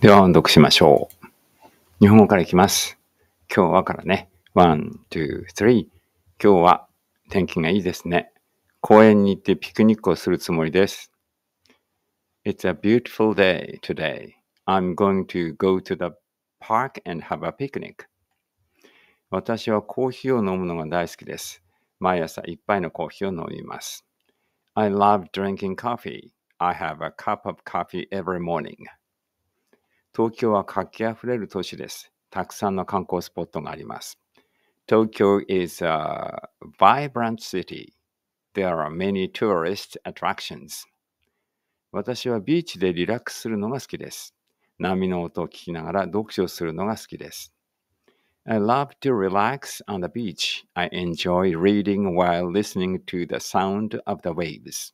では音読しましょう。日本語からいきます。今日はからね。one, two, three. 今日は天気がいいですね。公園に行ってピクニックをするつもりです。It's a beautiful day today. I'm going to go to the park and have a picnic. 私はコーヒーを飲むのが大好きです。毎朝一杯のコーヒーを飲みます。I love drinking coffee. I have a cup of coffee every morning. 東京は活気あふれる都市です。たくさんの観光スポットがあります。東京 is a vibrant city. There are many tourist attractions. 私はビーチでリラックスするのが好きです。波の音を聞きながら読書するのが好きです。I love to relax on the beach. I enjoy reading while listening to the sound of the waves.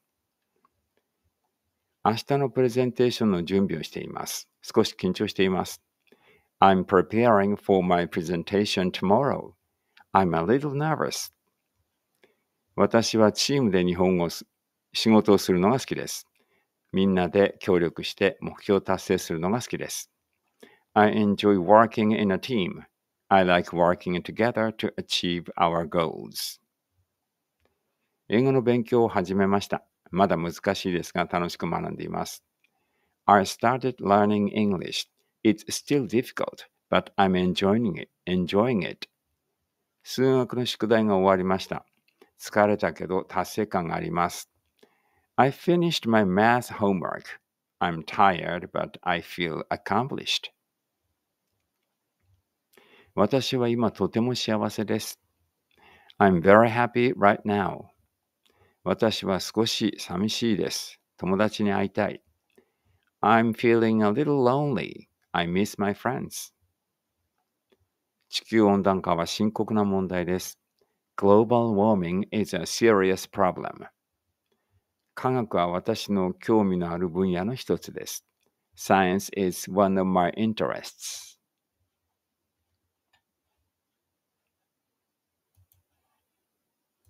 明日のプレゼンテーションの準備をしています。少し緊張しています。I'm preparing for my presentation tomorrow. I'm a little nervous. 私はチームで日本語仕事をするのが好きです。みんなで協力して目標を達成するのが好きです。I enjoy working in a team. I like working together to achieve our goals. 英語の勉強を始めました。まだ難しいですが楽しく学んでいます。I started learning English. It's still difficult, but I'm enjoying it. Enjoying it. 数学の宿題が終わりました。疲れたけど達成感があります。I finished my math homework. I'm tired, but I feel accomplished. 私は今とても幸せです。I'm very happy right now. 私は少し寂しいです。友達に会いたい。I'm feeling a little lonely. I miss my friends. 地球温暖化は深刻な問題です。Global warming is a serious problem. 科学は私の興味のある分野の一つです。Science is one of my interests.